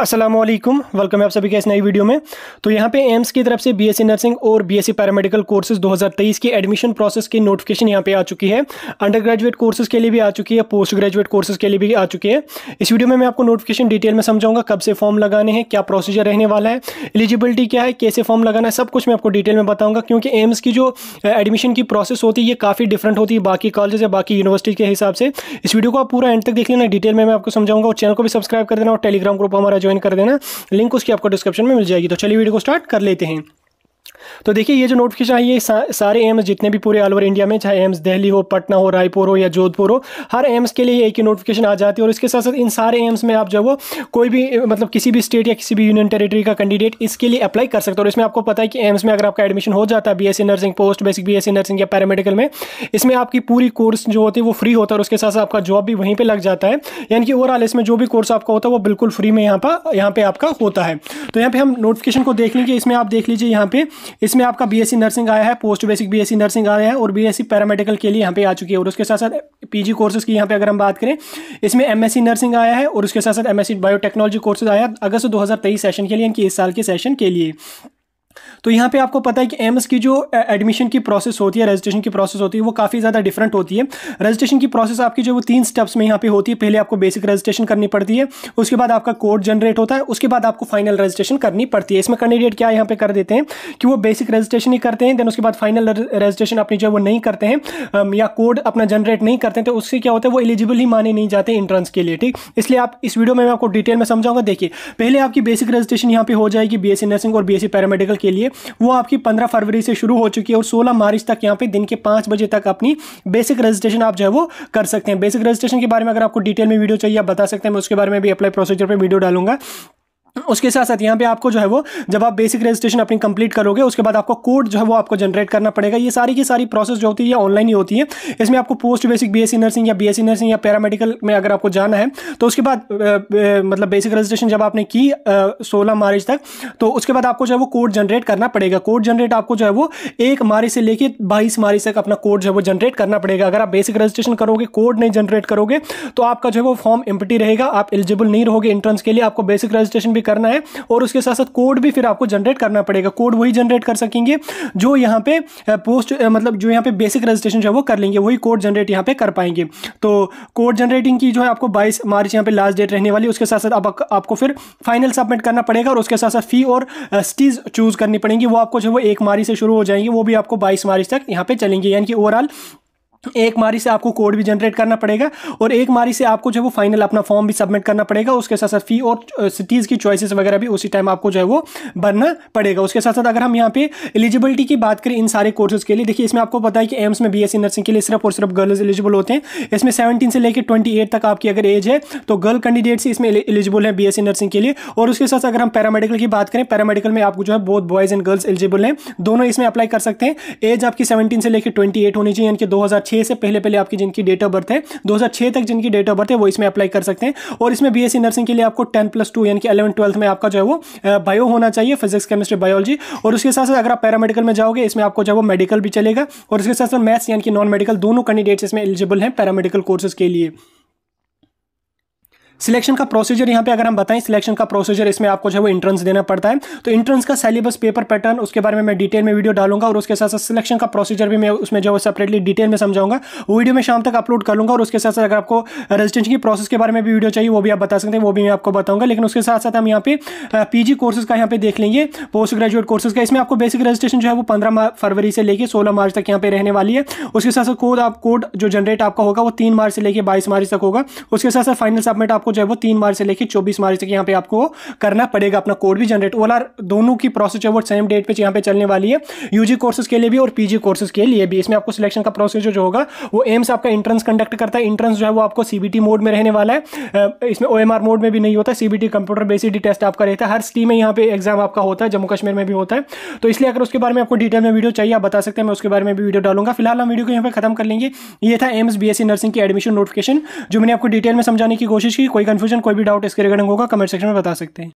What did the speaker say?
Aslam welcome है आप सभी के इस नई वीडियो में तो यहाँ पे एम्स की तरफ से बीएससी नर्सिंग और बीएससी पैरामेडिकल कोर्सेज 2023 के एडमिशन प्रोसेस की नोटिफिकेशन यहाँ पे आ चुकी है अंडर ग्रेजुएट कोर्सेज के लिए भी आ चुकी है पोस्ट ग्रेजुएट कोर्सेज के लिए भी आ चुकी है इस वीडियो में मैं आपको नोटिफिकेशन डिटेल में समझाऊंगा कब से फॉर्म लगाने हैं क्या प्रोसीजर रहने वाला है एलिजिबिलिटी क्या है कैसे फॉर्म लगाना है सब कुछ मैं आपको डिटेल में बताऊँगा क्योंकि एम्स की जो एडमिशन की प्रोसेस होती है ये काफ़ी डिफरेंट होती है बाकी कॉलेज या बाकी यूनिवर्सिटी के हिसाब से इस वीडियो को आप पूरा एंड तक देख लेना डिटेल में मैं आपको समझाऊंगा और चैनल को भी सब्सक्राइब कर देना और टेलीग्राम ग्रुप हमारा जो ज्वाइन कर देना लिंक उसकी आपको डिस्क्रिप्शन में मिल जाएगी तो चलिए वीडियो को स्टार्ट कर लेते हैं तो देखिए ये जो नोटिफिकेशन आई है ये सा, सारे एम्स जितने भी पूरे ऑल ओवर इंडिया में चाहे एम्स दिल्ली हो पटना हो रायपुर हो या जोधपुर हो हर एम्स के लिए एक ही नोटिफिकेशन आ जाती है और इसके साथ साथ इन सारे एम्स में आप जो वो कोई भी मतलब किसी भी स्टेट या किसी भी यूनियन टेरेटरी का कैंडिडेट इसके लिए अप्लाई कर सकते हो और इसमें आपको पता है कि एम्स में अगर आपका एडमिशन हो जाता है B nursing post basic B nursing या पैरामेडिकल में इसमें आपकी पूरी कोर्स जो होती है वो फ्री होता है और उसके साथ साथ आपका जॉब भी वहीं पर लग जाता है यानी कि ओवरऑल इसमें जो भी कोर्स आपका होता है वो बिल्कुल फ्री में यहाँ पर यहाँ पर आपका होता है तो यहाँ पर हम नोटिफिकेशन को देख लेंगे इसमें आप देख लीजिए यहाँ पर इसमें आपका बीएससी नर्सिंग आया है पोस्ट बेसिक बीएससी नर्सिंग आया है और बीएससी पैरामेडिकल के लिए यहाँ पे आ चुकी है और उसके साथ साथ पीजी कोर्सेज की यहाँ पे अगर हम बात करें इसमें एमएससी नर्सिंग आया है और उसके साथ साथ एमएससी बायोटेक्नोलॉजी कोर्सेज आया अगस्त दो सेशन के लिए इनकी इस साल के सेशन के लिए तो यहाँ पे आपको पता है कि एम्स की जो एडमिशन की प्रोसेस होती है रजिस्ट्रेशन की प्रोसेस होती है वो काफ़ी ज़्यादा डिफरेंट होती है रजिस्ट्रेशन की प्रोसेस आपकी जो वो तीन स्टेप्स में यहाँ पे होती है पहले आपको बेसिक रजिस्ट्रेशन करनी पड़ती है उसके बाद आपका कोड जनरेट होता है उसके बाद आपको फाइनल रजिस्ट्रेशन करनी पड़ती है इसमें कैंडिडेट क्या यहाँ पर कर देते हैं कि वो बेसिक रजिस्ट्रेशन ही करते हैं देन उसके बाद फाइनल रजिस्ट्रेशन अपनी जो वो नहीं करते हैं या कोड अपना जनरेट नहीं करते हैं तो उससे क्या होता है वो एलिजिबल ही माने नहीं जाते इंट्रेंस के लिए ठीक इसलिए आप इस वीडियो में मैं आपको डिटेल में समझाऊंगा देखिए पहले आपकी बेसिक रजिस्ट्रेशन यहाँ पे हो जाएगी बी नर्सिंग और बी पैरामेडिकल के लिए चाहिए वो आपकी पंद्रह फरवरी से शुरू हो चुकी है और सोलह मार्च तक यहाँ पे दिन के पाँच बजे तक अपनी बेसिक रजिस्ट्रेशन आप जो है वो कर सकते हैं बेसिक रजिस्ट्रेशन के बारे में अगर आपको डिटेल में वीडियो चाहिए आप बता सकते हैं मैं उसके बारे में भी अप्लाई प्रोसीजर पर वीडियो डालूंगा उसके साथ साथ यहाँ पे आपको जो है वो जब आप बेसिक रजिस्ट्रेशन अपनी कंप्लीट करोगे उसके बाद आपको कोड जो है वो आपको जनरेट करना पड़ेगा ये सारी की सारी प्रोसेस जो होती है ये ऑनलाइन ही होती है इसमें आपको पोस्ट बेसिक बीएससी नर्सिंग या बीएससी नर्सिंग या पैरामेडिकल में अगर आपको जाना है तो उसके बाद मतलब बेसिक रजिस्ट्रेशन जब आपने की सोलह मार्च तक तो उसके बाद आपको जो है वो कोड जनरेट करना पड़ेगा कोड जनरेट आपको जो है वो एक मार्च से लेकर बाईस मार्च तक अपना कोड जो है वो जनरेट करना पड़ेगा अगर आप बेसिक रजिस्ट्रेशन करोगे कोड नहीं जनरेट करोगे तो आपका जो है वो फॉर्म एम्पटी रहेगा आप एलिजिबल नहीं रहोगे एंट्रेंस के लिए आपको बेसिक रजिस्ट्रेशन भी भी करना है और उसके साथ साथ कोड भी फिर आपको जनरेट करना पड़ेगा कोड वही जनरेट कर सकेंगे जो यहाँ पे पोस्ट मतलब जो यहाँ पे बेसिक रजिस्ट्रेशन जो है वो कर लेंगे वही कोड जनरेट यहाँ पे कर पाएंगे तो कोड जनरेटिंग की जो है आपको बाईस मार्च यहाँ पे लास्ट डेट रहने वाली उसके साथ साथ आप, आपको फिर फाइनल सबमिट करना पड़ेगा और उसके साथ साथ फी और स्टीज चूज करनी पड़ेंगी वो आपको जो है वो एक मार्च से शुरू हो जाएंगे वो भी आपको बाईस मार्च तक यहाँ पे चलेंगे यानी कि ओवरऑल एक मारी से आपको कोड भी जनरेट करना पड़ेगा और एक मारी से आपको जो है वो फाइनल अपना फॉर्म भी सबमिट करना पड़ेगा उसके साथ साथ फी और सिटीज़ की चॉइसेस वगैरह भी उसी टाइम आपको जो है वो भरना पड़ेगा उसके साथ साथ अगर हम यहाँ पे एलिजिबिलिटी की बात करें इन सारे कोर्सेज के लिए देखिए इसमें आपको पता है कि एम्स में बी नर्सिंग के लिए सिर्फ और सिर्फ गर्ल्स एलिजिबल होते हैं इसमें सेवनटीन से लेकर ट्वेंटी तक आपकी अगर एज है तो गर्ल कैंडिडेट्स इसमें एलिजिबल है बी नर्सिंग के लिए और उसके साथ अगर हम पैरामेडिकल की बात करें पैरामेडिकल में आपको जो है both boys and girls eligible हैं दोनों इसमें अप्लाई कर सकते हैं एज आपकी सेवनटीन से लेकर ट्वेंटी होनी चाहिए यानी कि दो छः से पहले पहले आपकी जिनकी डेट ऑफ बर्थ है दो तक जिनकी डेट ऑफ बर्थ है वो इसमें अप्लाई कर सकते हैं और इसमें बी नर्सिंग के लिए आपको टेन प्लस टू यानी कि अलेवन ट्वेल्थ में आपका जो है वो बायो होना चाहिए फिजिक्स केमिस्ट्री बायोलॉजी और उसके साथ साथ अगर आप पैरामेडिकल में जाओगे इसमें आपको जो है वो मेडिकल भी चलेगा और उसके साथ साथ मैथ्स यानी कि नॉन मेडिकल दोनों कैंडिडेट्स इसमें एलिजिबल हैं पैरामेडिकल कोर्सेज के लिए सिलेक्शन का प्रोसीजर यहाँ पे अगर हम बताएं सिलेक्शन का प्रोसीजर इसमें आपको जो है वो इंट्रेंस देना पड़ता है तो इंट्रेंस का सिलेबस पेपर पैटर्न उसके बारे में मैं डिटेल में वीडियो डालूंगा और उसके साथ साथ सिलेक्शन का प्रोसीजर भी मैं उसमें जो है सेपरेटली डिटेल में समझाऊंगा वीडियो में शाम तक अपलोड कर लूँगा और उसके साथ साथ अगर आपको रजिस्ट्रेशन की प्रोसेस के बारे में भी वीडियो चाहिए वो भी आप बता सकते हैं वो भी मैं आपको बताऊंगा लेकिन उसके साथ साथ हम यहाँ पे पी कोर्सेज का यहाँ पे देख लेंगे पोस्ट ग्रेजुएट कोर्सेज का इसमें आपको बेसिक रजिस्ट्रेशन जो है वो पंद्रह फरवरी से लेकर सोलह मार्च तक यहाँ पे रहने वाली है उसके साथ साथ कोड आप कोड जो जनरेट आपका होगा वो तीन मार्च से लेकर बाईस मार्च तक होगा उसके साथ साथ फाइनल सबमिट आपको आपको जो है वो तीन मार्च से लेकर चौबीस मार्च तक यहाँ पे आपको करना पड़ेगा अपना कोड भी जनरेट ओला दोनों की प्रोसेस है वो सेम डेट पर यहाँ पे चलने वाली है यूजी कोर्सेज के लिए भी और पीजी कोर्सेज के लिए भी इसमें आपको सिलेक्शन का प्रोसेस जो होगा वो एम्स आपका इंट्रेंस कंडक्ट करता है इंट्रेंस जो है वो आपको सीबीटी मोड में रहने वाला है इसमें ओ मोड में भी नहीं होता सीबीटी कंप्यूटर बेसिडी टेस्ट आपका रहता है हर सिटी में यहाँ पे एग्जाम आपका होता है जम्मू कश्मीर में भी होता है तो इसलिए अगर उसके बारे में आपको डिटेल में वीडियो चाहिए आप बता सकते हैं मैं उसके बारे में भी वीडियो डालूंगा फिलहाल हम वीडियो को यहाँ पर खत्म कर लेंगे ये था एम्स बी नर्सिंग की एडमिशन नोटिफिकेशन जो मैंने आपको डिटेल में समझाने की कोशिश की कोई कन्फ्यूजन कोई भी डाउट इसके रिगार्डिंग होगा कमेंट सेक्शन में बता सकते हैं